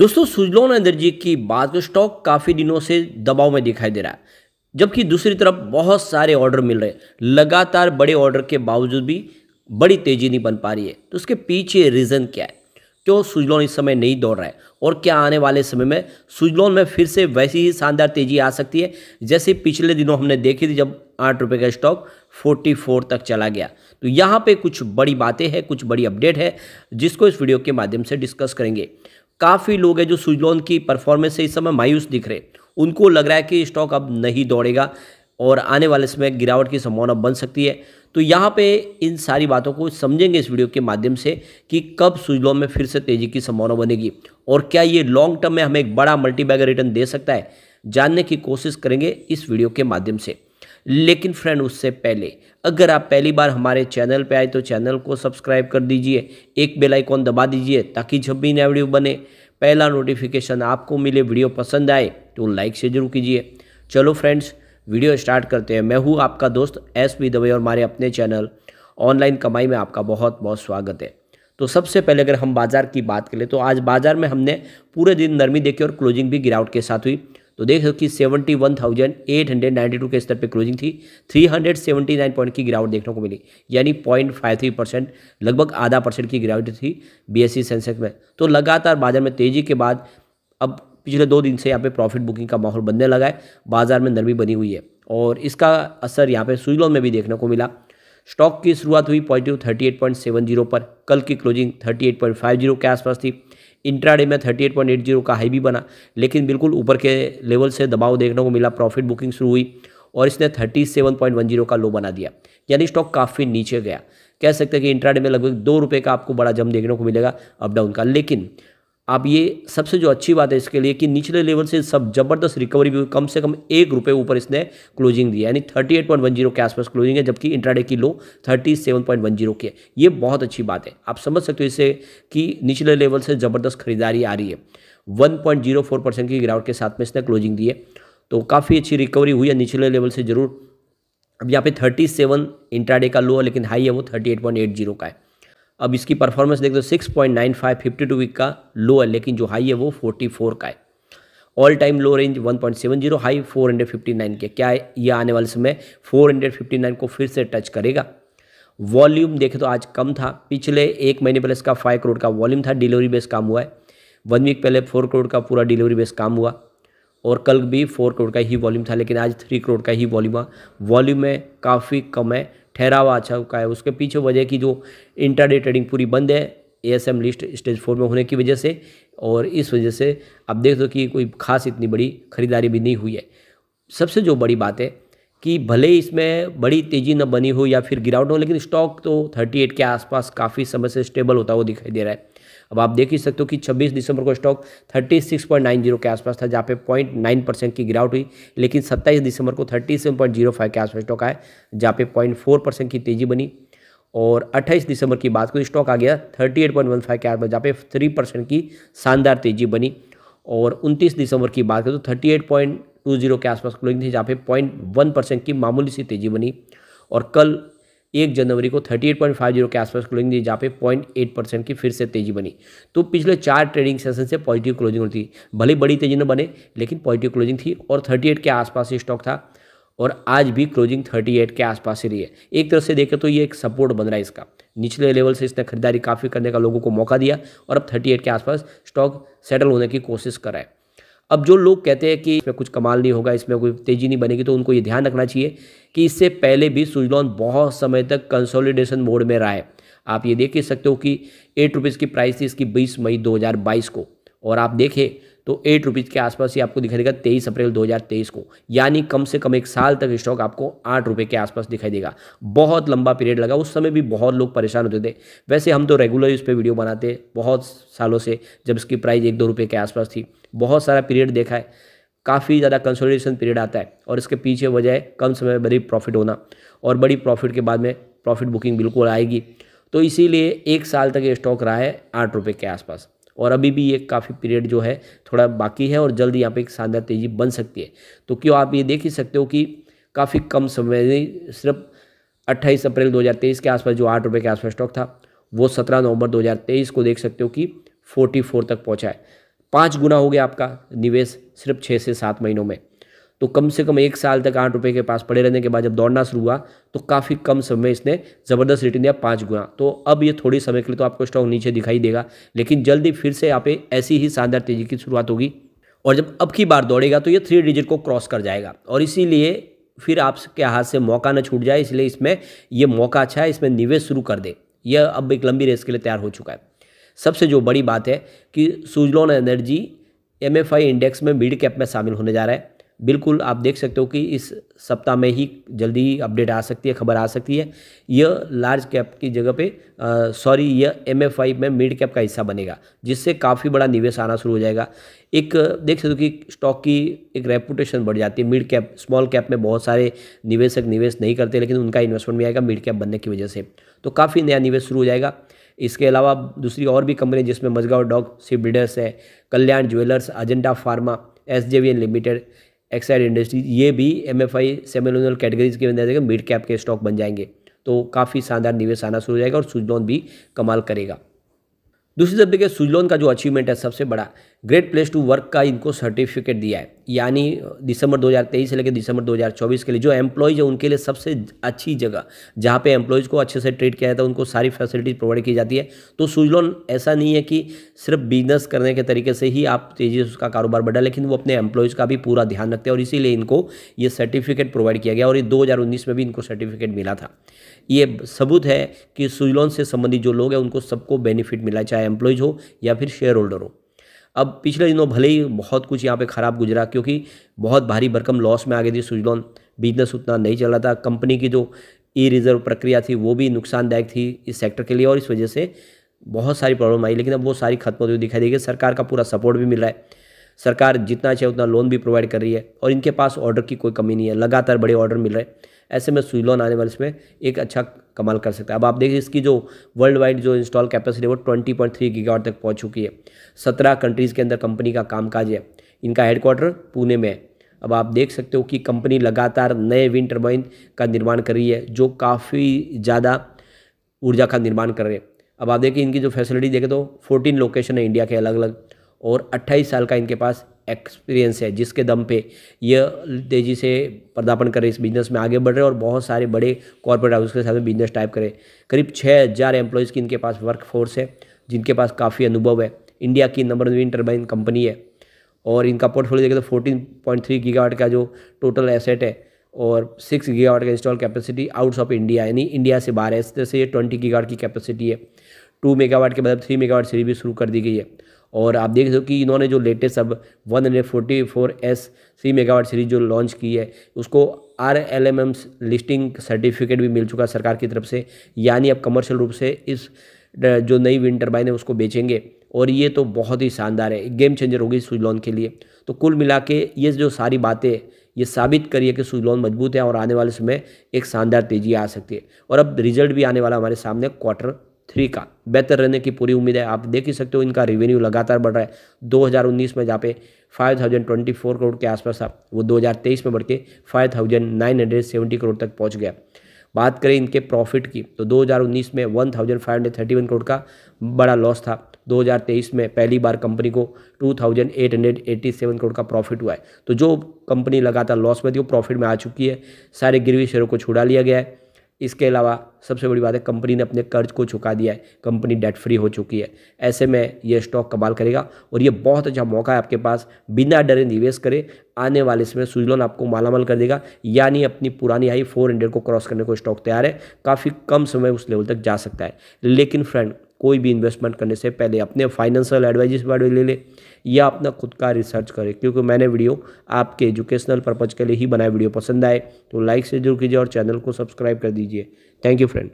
दोस्तों सुजलोन एनर्जी की बात तो स्टॉक काफ़ी दिनों से दबाव में दिखाई दे रहा है जबकि दूसरी तरफ बहुत सारे ऑर्डर मिल रहे हैं लगातार बड़े ऑर्डर के बावजूद भी बड़ी तेज़ी नहीं बन पा रही है तो उसके पीछे रीज़न क्या है क्यों सुजलोन इस समय नहीं दौड़ रहा है और क्या आने वाले समय में सुजलोन में फिर से वैसी ही शानदार तेज़ी आ सकती है जैसे पिछले दिनों हमने देखी थी जब आठ रुपये का स्टॉक फोर्टी फोर तक चला गया तो यहाँ पे कुछ बड़ी बातें हैं कुछ बड़ी अपडेट है जिसको इस वीडियो के माध्यम से डिस्कस करेंगे काफ़ी लोग हैं जो सुजलॉन की परफॉर्मेंस से इस समय मायूस दिख रहे उनको लग रहा है कि स्टॉक अब नहीं दौड़ेगा और आने वाले समय गिरावट की संभावना बन सकती है तो यहाँ पे इन सारी बातों को समझेंगे इस वीडियो के माध्यम से कि कब सुजलोन में फिर से तेज़ी की संभावना बनेगी और क्या ये लॉन्ग टर्म में हमें एक बड़ा मल्टीबैगर रिटर्न दे सकता है जानने की कोशिश करेंगे इस वीडियो के माध्यम से लेकिन फ्रेंड उससे पहले अगर आप पहली बार हमारे चैनल पे आए तो चैनल को सब्सक्राइब कर दीजिए एक बेल आइकॉन दबा दीजिए ताकि जब भी नया वीडियो बने पहला नोटिफिकेशन आपको मिले वीडियो पसंद आए तो लाइक से जरूर कीजिए चलो फ्रेंड्स वीडियो स्टार्ट करते हैं मैं हूँ आपका दोस्त एस बी दवे और हमारे अपने चैनल ऑनलाइन कमाई में आपका बहुत बहुत स्वागत है तो सबसे पहले अगर हम बाज़ार की बात करें तो आज बाज़ार में हमने पूरे दिन नरमी देखी और क्लोजिंग भी गिरावट के साथ हुई तो देख सकते seventy one thousand eight hundred ninety two के स्तर पे क्लोजिंग थी three hundred seventy nine point की गिरावट देखने को मिली यानी पॉइंट फाइव थ्री परसेंट लगभग आधा परसेंट की गिरावट थी बीएससी सेंसेक्स e में तो लगातार बाजार में तेजी के बाद अब पिछले दो दिन से यहाँ पे प्रॉफिट बुकिंग का माहौल बनने लगा है बाजार में नरमी बनी हुई है और इसका असर यहाँ पे सुइलोन में भी देखने को मिला स्टॉक की शुरुआत हुई पॉजिटिव थर्टी पर कल की क्लोजिंग थर्टी के आसपास थी इंट्राडे में 38.80 का हाई भी बना लेकिन बिल्कुल ऊपर के लेवल से दबाव देखने को मिला प्रॉफिट बुकिंग शुरू हुई और इसने 37.10 का लो बना दिया यानी स्टॉक काफ़ी नीचे गया कह सकते हैं कि इंट्राडे में लगभग दो रुपये का आपको बड़ा जम देखने को मिलेगा अपडाउन का लेकिन आप ये सबसे जो अच्छी बात है इसके लिए कि निचले लेवल से सब जबरदस्त रिकवरी भी कम से कम एक रुपये ऊपर इसने क्लोजिंग दी यानी thirty eight point one zero के आसपास क्लोजिंग है जबकि इंट्राडे की low thirty seven point one zero की है ये बहुत अच्छी बात है आप समझ सकते हो इससे कि निचले लेवल से ज़बरदस्त खरीदारी आ रही है one point zero four percent की गिरावट के साथ में इसने क्लोजिंग दी है तो काफ़ी अच्छी रिकवरी हुई है निचले लेवल से ज़रूर अब यहाँ पे थर्टी सेवन इंट्राडे का लो है लेकिन हाई है वो thirty eight point eight zero का है अब इसकी परफॉर्मेंस देख दो six point nine five fifty two week का लो है लेकिन जो हाई है वो फोर्टी फोर का है all time low range one point seven zero high four hundred fifty nine के क्या है ये आने वाले समय फोर हंड्रेड फिफ्टी नाइन को फिर से टच करेगा वॉल्यूम देखे तो आज कम था पिछले एक महीने पहले इसका फाइव करोड़ का वॉल्यूम था डिलीवरी बेस काम हुआ है वन वीक पहले फोर करोड़ का पूरा डिलीवरी बेस काम हुआ और कल भी फोर करोड़ का ही वॉल्यूम था लेकिन आज थ्री करोड़ का ही वॉल्यूम हुआ वॉल्यूम में काफ़ी कम है ठहरावा अच्छा चुका है उसके पीछे वजह की जो इंटरडे ट्रेडिंग पूरी बंद है एएसएम लिस्ट स्टेज फोर में होने की वजह से और इस वजह से आप देख दो कि कोई खास इतनी बड़ी खरीदारी भी नहीं हुई है सबसे जो बड़ी बात है कि भले इसमें बड़ी तेज़ी न बनी हो या फिर गिरावट हो लेकिन स्टॉक तो 38 के आसपास काफ़ी समय से स्टेबल होता हुआ दिखाई दे रहा है अब आप देख ही सकते हो कि 26 दिसंबर को स्टॉक 36.90 के आसपास था जहाँ पे 0.9 परसेंट की गिरावट हुई लेकिन 27 दिसंबर को 37.05 के आसपास स्टॉक आया जहाँ पे 0.4 परसेंट की तेजी बनी और 28 दिसंबर की बात करें स्टॉक आ गया 38.15 के आसपास जहाँ पे थ्री परसेंट की शानदार तेजी बनी और 29 दिसंबर की बात करें तो 38.20 के आसपास क्लोजिंग थी जहाँ पे 0.1 परसेंट की मामूली सी तेजी बनी और कल एक जनवरी को 38.50 के आसपास क्लोजिंग दी जहाँ पे पॉइंट एट परसेंट की फिर से तेजी बनी तो पिछले चार ट्रेडिंग सेशन से पॉजिटिव क्लोजिंग होती भले बड़ी तेजी न बने लेकिन पॉजिटिव क्लोजिंग थी और 38 के आसपास ही स्टॉक था और आज भी क्लोजिंग 38 के आसपास ही रही है एक तरफ से देखें तो ये एक सपोर्ट बन रहा है इसका निचले लेवल से इसने खरीदारी काफ़ी करने का लोगों को मौका दिया और अब थर्टी के आसपास स्टॉक सेटल होने की कोशिश कर रहा है अब जो लोग कहते हैं कि इसमें कुछ कमाल नहीं होगा इसमें कोई तेज़ी नहीं बनेगी तो उनको ये ध्यान रखना चाहिए कि इससे पहले भी सुजलॉन बहुत समय तक कंसोलिडेशन मोड में रहा है आप ये देख सकते हो कि एट रुपीज़ की प्राइस थी इसकी बीस मई 2022 को और आप देखें तो एट रुपीज़ के आसपास ही आपको दिखाई देगा तेईस अप्रैल 2023 को यानी कम से कम एक साल तक स्टॉक आपको आठ रुपये के आसपास दिखाई देगा बहुत लंबा पीरियड लगा उस समय भी बहुत लोग परेशान होते थे वैसे हम तो रेगुलर इस पर वीडियो बनाते बहुत सालों से जब इसकी प्राइस एक दो रुपये के आसपास थी बहुत सारा पीरियड देखा है काफ़ी ज़्यादा कंसोलिडेशन पीरियड आता है और इसके पीछे वजह है कम समय में बड़ी प्रॉफिट होना और बड़ी प्रॉफिट के बाद में प्रॉफिट बुकिंग बिल्कुल आएगी तो इसीलिए एक साल तक ये स्टॉक रहा है आठ रुपये के आसपास और अभी भी ये काफ़ी पीरियड जो है थोड़ा बाकी है और जल्द यहाँ पे एक शानदार तेज़ी बन सकती है तो क्यों आप ये देख ही सकते हो कि काफ़ी कम समय में सिर्फ अट्ठाईस अप्रैल 2023 के आसपास जो आठ रुपये के आसपास स्टॉक था वो सत्रह नवंबर 2023 को देख सकते हो कि 44 तक पहुँचा है पाँच गुना हो गया आपका निवेश सिर्फ छः से सात महीनों में तो कम से कम एक साल तक आठ रुपये के पास पड़े रहने के बाद जब दौड़ना शुरू हुआ तो काफ़ी कम समय में इसने ज़बरदस्त रिटर्न दिया पाँच गुना तो अब ये थोड़ी समय के लिए तो आपको स्टॉक नीचे दिखाई देगा लेकिन जल्दी फिर से यहाँ पे ऐसी ही शानदार तेज़ी की शुरुआत होगी और जब अब की बार दौड़ेगा तो ये थ्री डिजिट को क्रॉस कर जाएगा और इसीलिए फिर आपके हाथ से मौका न छूट जाए इसलिए इसमें यह मौका अच्छा है इसमें निवेश शुरू कर दे यह अब एक लंबी रेस के लिए तैयार हो चुका है सबसे जो बड़ी बात है कि सुजलॉन एनर्जी एम इंडेक्स में मिड कैप में शामिल होने जा रहा है बिल्कुल आप देख सकते हो कि इस सप्ताह में ही जल्दी अपडेट आ सकती है खबर आ सकती है यह लार्ज कैप की जगह पे सॉरी यह एम एफ आई में मिड कैप का हिस्सा बनेगा जिससे काफ़ी बड़ा निवेश आना शुरू हो जाएगा एक देख सकते हो कि स्टॉक की एक रेपुटेशन बढ़ जाती है मिड कैप स्मॉल कैप में बहुत सारे निवेशक निवेश नहीं करते लेकिन उनका इन्वेस्टमेंट भी आएगा मिड कैप बनने की वजह से तो काफ़ी नया निवेश शुरू हो जाएगा इसके अलावा दूसरी और भी कंपनी जिसमें मजगाव डॉग सी बिल्डर्स है कल्याण ज्वेलर्स अजेंडा फार्मा एस लिमिटेड एक्साइड इंडस्ट्रीज ये भी एम एफ आई सेमिनल कैटेगरीज के अंदर मिड कैप के स्टॉक बन जाएंगे तो काफ़ी शानदार निवेश आना शुरू हो जाएगा और सुजलॉन भी कमाल करेगा दूसरी तरफ देखिए सुजलोन का जो अचीवमेंट है सबसे बड़ा ग्रेट प्लेस टू वर्क का इनको सर्टिफिकेट दिया है यानी दिसंबर 2023 से लेकर दिसंबर 2024 के लिए जो एम्प्लॉयज़ है उनके लिए सबसे अच्छी जगह जहाँ पे एम्प्लॉयज़ को अच्छे से ट्रीट किया जाता है उनको सारी फैसिलिटीज़ प्रोवाइड की जाती है तो सुजलोन ऐसा नहीं है कि सिर्फ बिजनेस करने के तरीके से ही आप तेज़ी से उसका कारोबार बढ़ा लेकिन वो अपने एम्प्लॉयज़ का भी पूरा ध्यान रखते हैं और इसीलिए इनको ये सर्टिफिकेट प्रोवाइड किया गया और ये दो में भी इनको सर्टिफिकेट मिला था ये सबूत है कि सुजलोन से संबंधित जो लोग हैं उनको सबको बेनिफिट मिला चाहे एम्प्लॉयज़ हो या फिर शेयर होल्डर हो अब पिछले दिनों भले ही बहुत कुछ यहाँ पे ख़राब गुजरा क्योंकि बहुत भारी भरकम लॉस में आ गई थी सुजलोन बिजनेस उतना नहीं चल रहा था कंपनी की जो ई रिज़र्व प्रक्रिया थी वो भी नुकसानदायक थी इस सेक्टर के लिए और इस वजह से बहुत सारी प्रॉब्लम आई लेकिन अब वो सारी खत्म होती हुई दिखाई देगी सरकार का पूरा सपोर्ट भी मिल रहा है सरकार जितना चाहे उतना लोन भी प्रोवाइड कर रही है और इनके पास ऑर्डर की कोई कमी नहीं है लगातार बड़े ऑर्डर मिल रहे हैं ऐसे में सुई लोन आने वाले इसमें एक अच्छा कमाल कर सकता है अब आप देखिए इसकी जो वर्ल्ड वाइड जो इंस्टॉल कैपेसिटी वो ट्वेंटी पॉइंट थ्री गीगावाट तक पहुँच चुकी है सत्रह कंट्रीज़ के अंदर कंपनी का कामकाज है इनका हेडक्वार्टर पुणे में है अब आप देख सकते हो कि कंपनी लगातार नए विंड टर्बाइन का निर्माण कर रही है जो काफ़ी ज़्यादा ऊर्जा का निर्माण कर रहे हैं अब आप देखिए इनकी जो फैसिलिटी देखें तो 14 लोकेशन है इंडिया के अलग अलग और 28 साल का इनके पास एक्सपीरियंस है जिसके दम पे ये तेज़ी से पदार्पण कर रहे इस बिज़नेस में आगे बढ़ रहे और बहुत सारे बड़े कॉर्पोरेट हाउस के साथ में बिज़नेस टाइप करें करीब छः हज़ार एम्प्लॉयज़ की इनके पास वर्क फोर्स है जिनके पास काफ़ी अनुभव है इंडिया की नंबर वन टर्बाइन कंपनी है और इनका पोर्टफोलियो देखें तो फोर्टीन पॉइंट थ्री गीगावाट का जो टोटल एसेट है और सिक्स गीगावाट का install capacity outs of India यानी इंडिया से बाहर है इस तरह से ये ट्वेंटी गीगावाट की कैपेसिटी है टू मेगावाट के मतलब थ्री मेगावाट सीरीज भी शुरू कर दी गई है और आप देख सकते हो कि इन्होंने जो लेटेस्ट अब one hundred forty four S three megawatt series जो लॉन्च की है उसको R L M M listing certificate भी मिल चुका है सरकार की तरफ से यानी अब कमर्शियल रूप से इस जो नई विंड टर्बाइन है उसको बेचेंगे और ये तो बहुत ही शानदार है गेम चेंजर होगी सुजलॉन के लिए तो कुल मिला के ये जो सारी बातें ये साबित करिए कि सुजलॉन मजबूत है और आने वाले समय एक शानदार तेजी आ सकती है और अब रिजल्ट भी आने वाला हमारे सामने क्वार्टर थ्री का बेहतर रहने की पूरी उम्मीद है आप देख ही सकते हो इनका रेवेन्यू लगातार बढ़ रहा है 2019 में जहाँ पे 5024 करोड़ के आसपास था वो 2023 में बढ़ के फाइव करोड़ तक पहुंच गया बात करें इनके प्रॉफिट की तो 2019 में 1531 करोड़ का बड़ा लॉस था 2023 में पहली बार कंपनी को 2887 करोड़ का प्रॉफिट हुआ है तो जो कंपनी लगातार लॉस में थी वो प्रॉफिट में आ चुकी है सारे गिरवी शेयरों को छुड़ा लिया गया है इसके अलावा सबसे बड़ी बात है कंपनी ने अपने कर्ज को चुका दिया है कंपनी डेट फ्री हो चुकी है ऐसे में ये स्टॉक कमाल करेगा और ये बहुत अच्छा मौका है आपके पास बिना डरे निवेश करें आने वाले समय सुजलोन आपको मालामाल कर देगा यानी अपनी पुरानी हाई फोर हंड्रेड को क्रॉस करने को स्टॉक तैयार है काफ़ी कम समय उस लेवल तक जा सकता है लेकिन फ्रेंड कोई भी इन्वेस्टमेंट करने से पहले अपने फाइनेंशियल एडवाइजर बारे एडवाइस ले लें या अपना खुद का रिसर्च करें क्योंकि मैंने वीडियो आपके एजुकेशनल पर्पज़ के लिए ही बनाया वीडियो पसंद आए तो लाइक से जरूर कीजिए और चैनल को सब्सक्राइब कर दीजिए थैंक यू फ्रेंड